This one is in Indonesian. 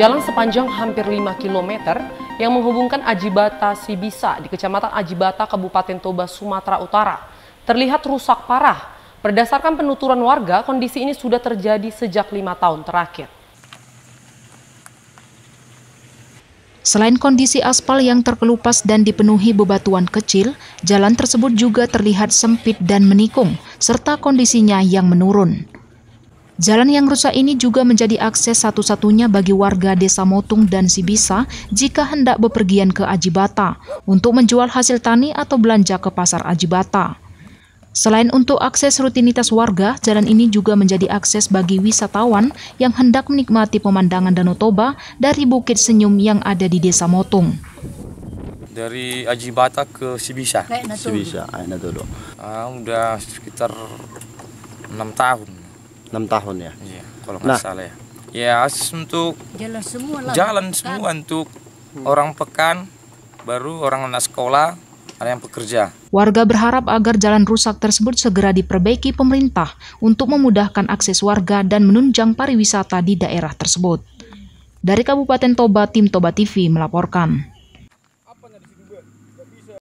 Jalan sepanjang hampir 5 km yang menghubungkan Ajibata Sibisa di Kecamatan Ajibata, Kabupaten Toba, Sumatera Utara terlihat rusak parah. Berdasarkan penuturan warga, kondisi ini sudah terjadi sejak lima tahun terakhir. Selain kondisi aspal yang terkelupas dan dipenuhi bebatuan kecil, jalan tersebut juga terlihat sempit dan menikung, serta kondisinya yang menurun. Jalan yang rusak ini juga menjadi akses satu-satunya bagi warga Desa Motung dan Sibisa jika hendak bepergian ke Ajibata untuk menjual hasil tani atau belanja ke pasar Ajibata. Selain untuk akses rutinitas warga, jalan ini juga menjadi akses bagi wisatawan yang hendak menikmati pemandangan Danau Toba dari Bukit Senyum yang ada di Desa Motung. Dari Ajibata ke Sibisa. Sibisa, Aina dulu. Ah, udah sekitar enam tahun enam tahun ya iya, kalau nggak nah, salah ya ya untuk jalan semua lah. jalan semua kan. untuk hmm. orang pekan baru orang anak sekolah ada yang pekerja warga berharap agar jalan rusak tersebut segera diperbaiki pemerintah untuk memudahkan akses warga dan menunjang pariwisata di daerah tersebut dari Kabupaten Toba tim Toba TV melaporkan